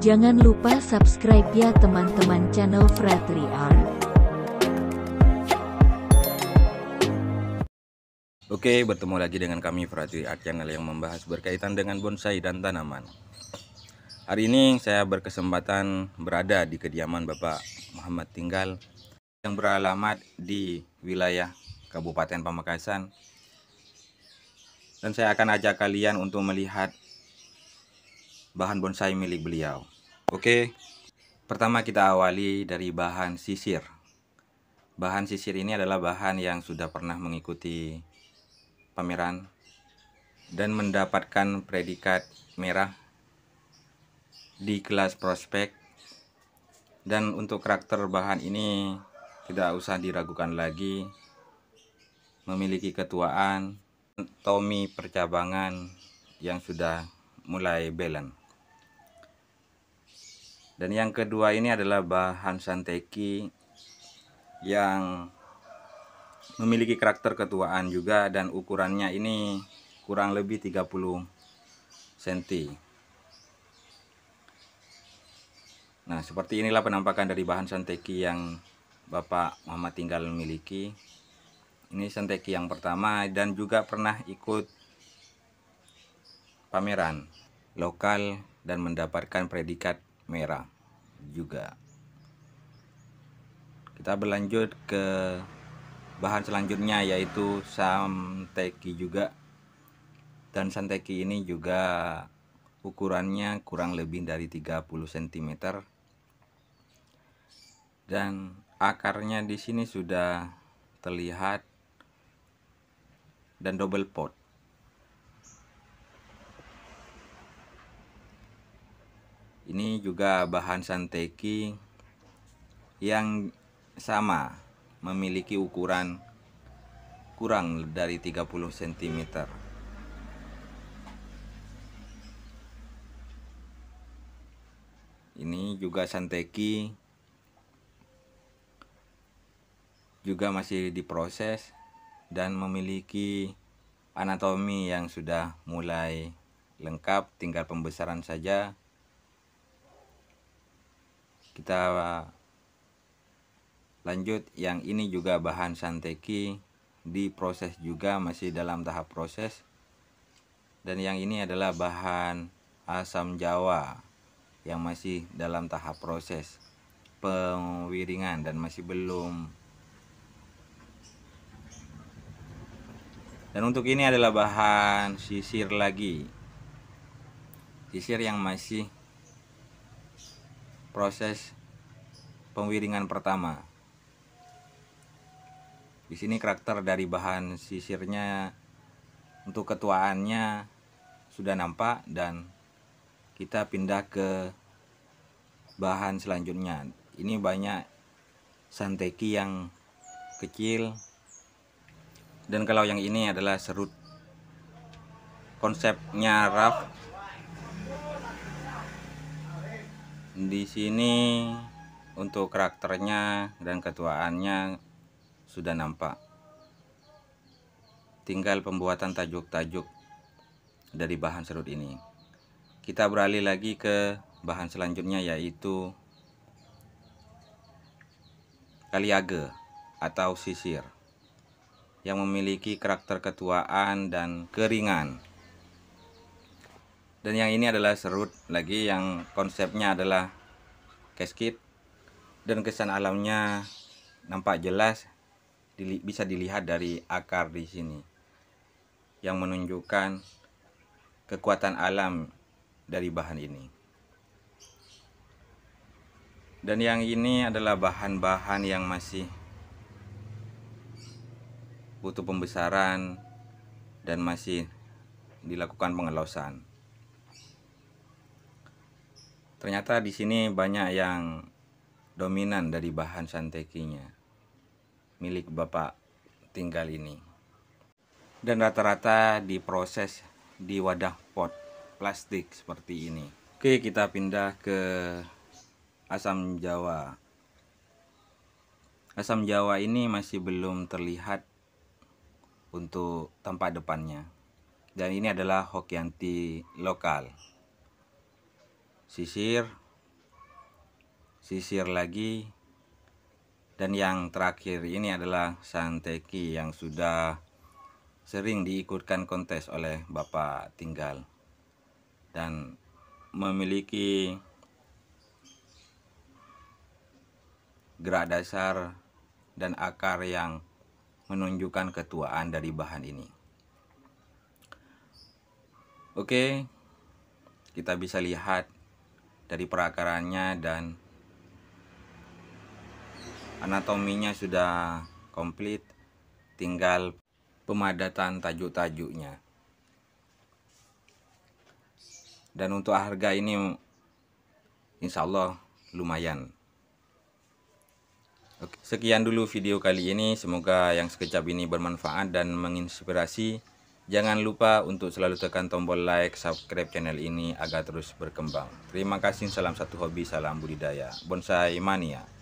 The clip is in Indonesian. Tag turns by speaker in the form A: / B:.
A: Jangan lupa subscribe ya teman-teman channel Fratri Art. Oke, bertemu lagi dengan kami Fratri Art Channel yang membahas berkaitan dengan bonsai dan tanaman. Hari ini saya berkesempatan berada di kediaman Bapak Muhammad Tinggal yang beralamat di wilayah Kabupaten Pamekasan. Dan saya akan ajak kalian untuk melihat bahan bonsai milik beliau. Oke, pertama kita awali dari bahan sisir. Bahan sisir ini adalah bahan yang sudah pernah mengikuti pameran dan mendapatkan predikat merah di kelas prospek dan untuk karakter bahan ini tidak usah diragukan lagi memiliki ketuaan Tommy percabangan yang sudah mulai balance dan yang kedua ini adalah bahan santeki yang memiliki karakter ketuaan juga dan ukurannya ini kurang lebih 30 cm Nah seperti inilah penampakan dari bahan santeki yang Bapak Mama tinggal memiliki Ini santeki yang pertama dan juga pernah ikut pameran lokal dan mendapatkan predikat merah juga kita berlanjut ke bahan selanjutnya yaitu samteki juga dan santeki ini juga ukurannya kurang lebih dari 30 cm dan akarnya di sini sudah terlihat dan double pot ini juga bahan santeki yang sama memiliki ukuran kurang dari 30 cm ini juga santeki juga masih diproses dan memiliki anatomi yang sudah mulai lengkap tinggal pembesaran saja kita eh, lanjut yang ini juga bahan santeki diproses juga masih dalam tahap proses dan yang ini adalah bahan asam jawa yang masih dalam tahap proses pengwiringan dan masih belum dan untuk ini adalah bahan sisir lagi sisir yang masih proses pengwiringan pertama. Di sini karakter dari bahan sisirnya untuk ketuaannya sudah nampak dan kita pindah ke bahan selanjutnya. Ini banyak santeki yang kecil dan kalau yang ini adalah serut konsepnya raft di sini untuk karakternya dan ketuaannya sudah nampak tinggal pembuatan tajuk-tajuk dari bahan serut ini kita beralih lagi ke bahan selanjutnya yaitu kaliage atau sisir yang memiliki karakter ketuaan dan keringan dan yang ini adalah serut lagi yang konsepnya adalah case dan kesan alamnya nampak jelas bisa dilihat dari akar di sini yang menunjukkan kekuatan alam dari bahan ini dan yang ini adalah bahan-bahan yang masih butuh pembesaran dan masih dilakukan pengelosan Ternyata di sini banyak yang dominan dari bahan santekinya milik Bapak tinggal ini. Dan rata-rata diproses di wadah pot plastik seperti ini. Oke, kita pindah ke asam jawa. Asam jawa ini masih belum terlihat untuk tempat depannya. Dan ini adalah hokianti lokal sisir sisir lagi dan yang terakhir ini adalah santeki yang sudah sering diikutkan kontes oleh Bapak Tinggal dan memiliki gerak dasar dan akar yang menunjukkan ketuaan dari bahan ini oke kita bisa lihat dari perakarannya dan anatominya sudah komplit tinggal pemadatan tajuk-tajuknya dan untuk harga ini insya Allah lumayan Oke, sekian dulu video kali ini semoga yang sekejap ini bermanfaat dan menginspirasi Jangan lupa untuk selalu tekan tombol like, subscribe channel ini agar terus berkembang. Terima kasih, salam satu hobi, salam budidaya. Bonsai Mania.